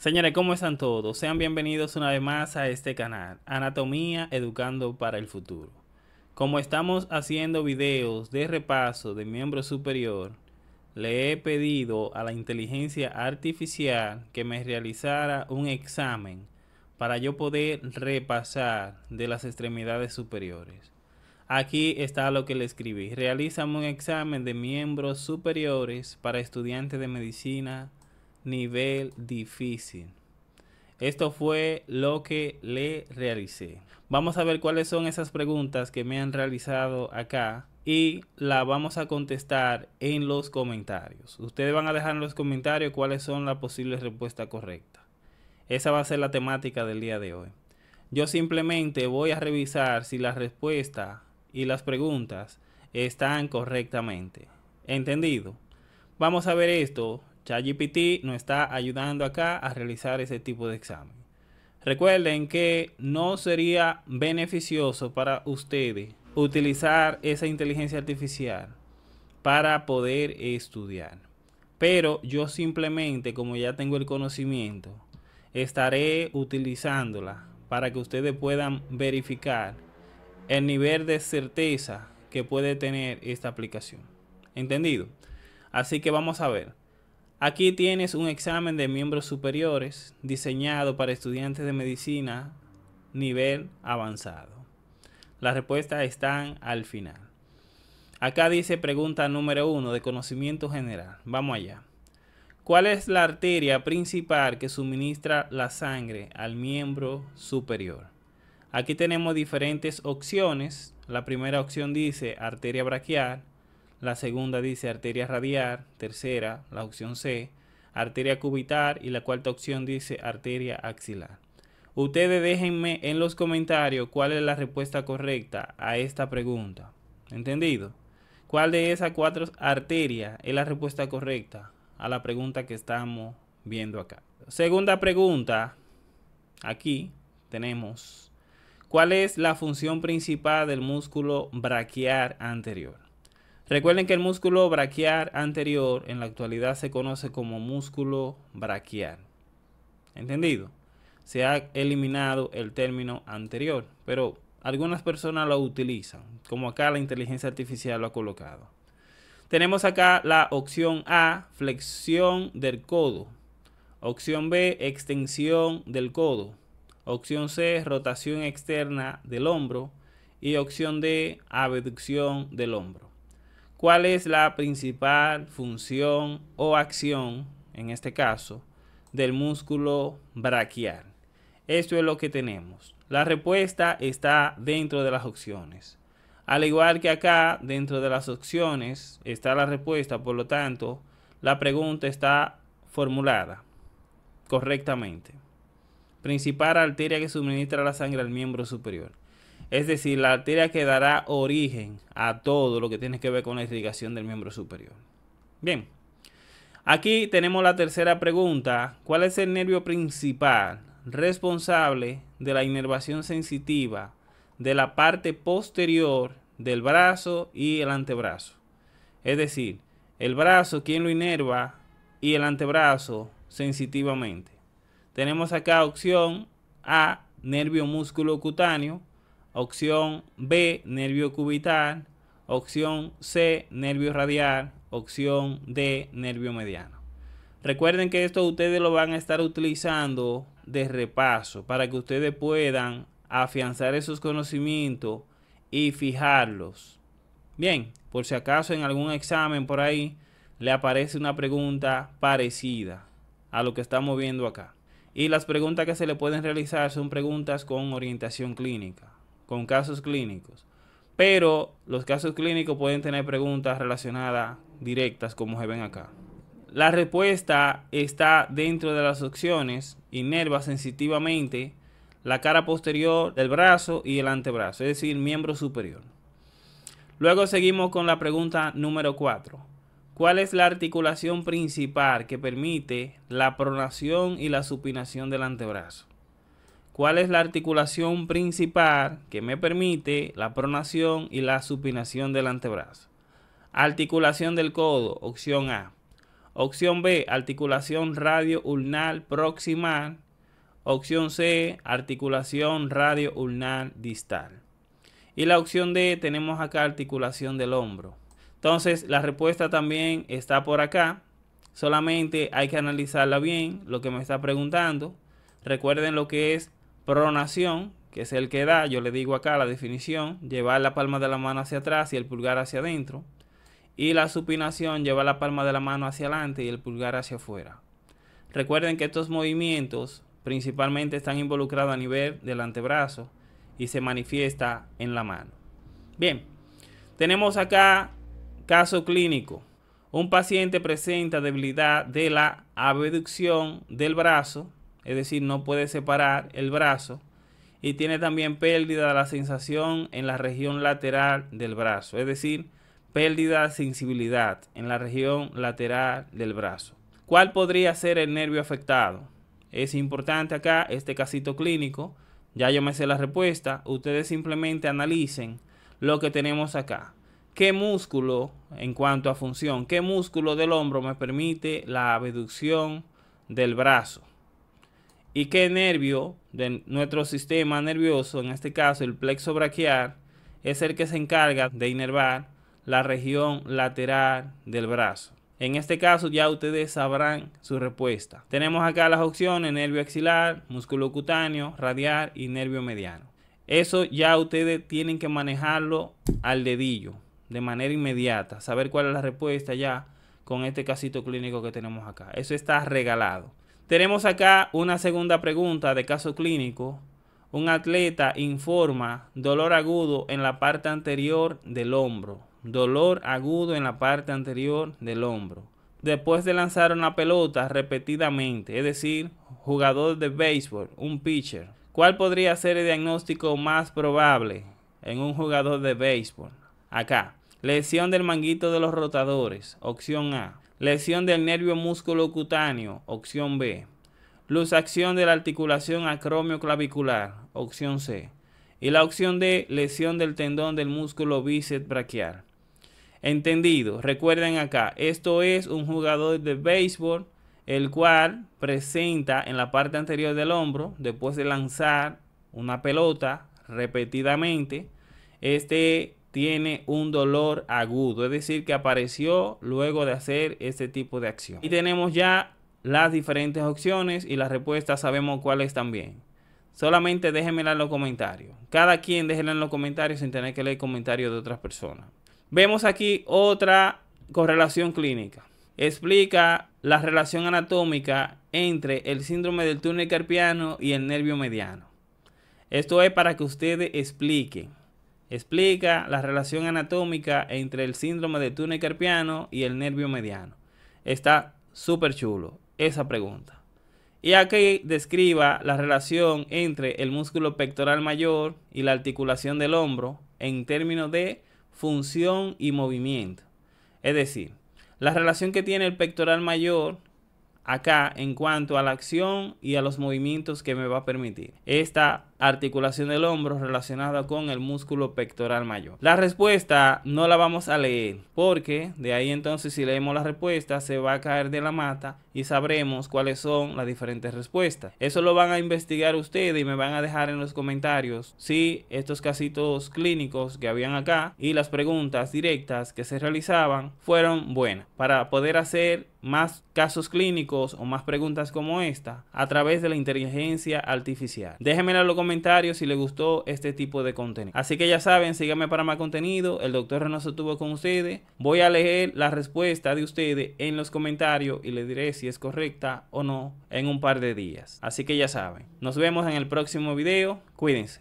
Señores, ¿cómo están todos? Sean bienvenidos una vez más a este canal, Anatomía Educando para el Futuro. Como estamos haciendo videos de repaso de miembro superior, le he pedido a la inteligencia artificial que me realizara un examen para yo poder repasar de las extremidades superiores. Aquí está lo que le escribí. Realizamos un examen de miembros superiores para estudiantes de medicina nivel difícil. Esto fue lo que le realicé. Vamos a ver cuáles son esas preguntas que me han realizado acá y la vamos a contestar en los comentarios. Ustedes van a dejar en los comentarios cuáles son las posibles respuestas correctas. Esa va a ser la temática del día de hoy. Yo simplemente voy a revisar si la respuesta y las preguntas están correctamente. ¿Entendido? Vamos a ver esto ChatGPT nos está ayudando acá a realizar ese tipo de examen. Recuerden que no sería beneficioso para ustedes utilizar esa inteligencia artificial para poder estudiar. Pero yo simplemente, como ya tengo el conocimiento, estaré utilizándola para que ustedes puedan verificar el nivel de certeza que puede tener esta aplicación. ¿Entendido? Así que vamos a ver. Aquí tienes un examen de miembros superiores diseñado para estudiantes de medicina nivel avanzado. Las respuestas están al final. Acá dice pregunta número uno de conocimiento general. Vamos allá. ¿Cuál es la arteria principal que suministra la sangre al miembro superior? Aquí tenemos diferentes opciones. La primera opción dice arteria braquial. La segunda dice arteria radial, tercera, la opción C, arteria cubital y la cuarta opción dice arteria axilar. Ustedes déjenme en los comentarios cuál es la respuesta correcta a esta pregunta. ¿Entendido? ¿Cuál de esas cuatro arterias es la respuesta correcta a la pregunta que estamos viendo acá? Segunda pregunta. Aquí tenemos. ¿Cuál es la función principal del músculo braquial anterior? Recuerden que el músculo braquial anterior en la actualidad se conoce como músculo braquial. ¿Entendido? Se ha eliminado el término anterior, pero algunas personas lo utilizan, como acá la inteligencia artificial lo ha colocado. Tenemos acá la opción A, flexión del codo. Opción B, extensión del codo. Opción C, rotación externa del hombro. Y opción D, abducción del hombro. ¿Cuál es la principal función o acción, en este caso, del músculo braquial? Esto es lo que tenemos. La respuesta está dentro de las opciones. Al igual que acá, dentro de las opciones está la respuesta, por lo tanto, la pregunta está formulada correctamente. Principal arteria que suministra la sangre al miembro superior es decir, la arteria que dará origen a todo lo que tiene que ver con la irrigación del miembro superior. Bien, aquí tenemos la tercera pregunta. ¿Cuál es el nervio principal responsable de la inervación sensitiva de la parte posterior del brazo y el antebrazo? Es decir, el brazo, ¿quién lo inerva y el antebrazo sensitivamente. Tenemos acá opción A, nervio músculo cutáneo. Opción B, nervio cubital. Opción C, nervio radial. Opción D, nervio mediano. Recuerden que esto ustedes lo van a estar utilizando de repaso para que ustedes puedan afianzar esos conocimientos y fijarlos. Bien, por si acaso en algún examen por ahí le aparece una pregunta parecida a lo que estamos viendo acá. Y las preguntas que se le pueden realizar son preguntas con orientación clínica con casos clínicos. Pero los casos clínicos pueden tener preguntas relacionadas directas como se ven acá. La respuesta está dentro de las opciones, inerva sensitivamente la cara posterior del brazo y el antebrazo, es decir, miembro superior. Luego seguimos con la pregunta número 4. ¿Cuál es la articulación principal que permite la pronación y la supinación del antebrazo? cuál es la articulación principal que me permite la pronación y la supinación del antebrazo. Articulación del codo, opción A. Opción B, articulación radio ulnar proximal. Opción C, articulación radio distal. Y la opción D, tenemos acá articulación del hombro. Entonces, la respuesta también está por acá. Solamente hay que analizarla bien, lo que me está preguntando. Recuerden lo que es Pronación, que es el que da, yo le digo acá la definición, llevar la palma de la mano hacia atrás y el pulgar hacia adentro. Y la supinación, llevar la palma de la mano hacia adelante y el pulgar hacia afuera. Recuerden que estos movimientos principalmente están involucrados a nivel del antebrazo y se manifiesta en la mano. Bien, tenemos acá caso clínico. Un paciente presenta debilidad de la abducción del brazo es decir, no puede separar el brazo y tiene también pérdida de la sensación en la región lateral del brazo, es decir, pérdida de sensibilidad en la región lateral del brazo. ¿Cuál podría ser el nervio afectado? Es importante acá este casito clínico, ya yo me sé la respuesta, ustedes simplemente analicen lo que tenemos acá. ¿Qué músculo, en cuanto a función, qué músculo del hombro me permite la abducción del brazo? y qué nervio de nuestro sistema nervioso, en este caso el plexo braquial, es el que se encarga de inervar la región lateral del brazo. En este caso ya ustedes sabrán su respuesta. Tenemos acá las opciones nervio axilar, músculo cutáneo, radial y nervio mediano. Eso ya ustedes tienen que manejarlo al dedillo, de manera inmediata, saber cuál es la respuesta ya con este casito clínico que tenemos acá. Eso está regalado. Tenemos acá una segunda pregunta de caso clínico. Un atleta informa dolor agudo en la parte anterior del hombro. Dolor agudo en la parte anterior del hombro. Después de lanzar una pelota repetidamente, es decir, jugador de béisbol, un pitcher. ¿Cuál podría ser el diagnóstico más probable en un jugador de béisbol? Acá, lesión del manguito de los rotadores, opción A. Lesión del nervio músculo cutáneo, opción B. Luxación de la articulación acromioclavicular, opción C. Y la opción D, lesión del tendón del músculo bíceps braquial. Entendido, recuerden acá, esto es un jugador de béisbol el cual presenta en la parte anterior del hombro, después de lanzar una pelota repetidamente, este tiene un dolor agudo, es decir, que apareció luego de hacer este tipo de acción. Y tenemos ya las diferentes opciones y las respuestas sabemos cuáles también. Solamente déjenmela en los comentarios. Cada quien déjenla en los comentarios sin tener que leer comentarios de otras personas. Vemos aquí otra correlación clínica. Explica la relación anatómica entre el síndrome del túnel carpiano y el nervio mediano. Esto es para que ustedes expliquen Explica la relación anatómica entre el síndrome de túnel carpiano y el nervio mediano. Está súper chulo esa pregunta. Y aquí describa la relación entre el músculo pectoral mayor y la articulación del hombro en términos de función y movimiento. Es decir, la relación que tiene el pectoral mayor acá en cuanto a la acción y a los movimientos que me va a permitir. Esta articulación del hombro relacionada con el músculo pectoral mayor. La respuesta no la vamos a leer porque de ahí entonces si leemos la respuesta se va a caer de la mata y sabremos cuáles son las diferentes respuestas. Eso lo van a investigar ustedes y me van a dejar en los comentarios si estos casitos clínicos que habían acá y las preguntas directas que se realizaban fueron buenas para poder hacer más casos clínicos o más preguntas como esta a través de la inteligencia artificial. Déjenmelo en los comentarios si les gustó este tipo de contenido. Así que ya saben, síganme para más contenido. El doctor Renoso tuvo con ustedes. Voy a leer la respuesta de ustedes en los comentarios y les diré si es correcta o no en un par de días. Así que ya saben, nos vemos en el próximo video. Cuídense.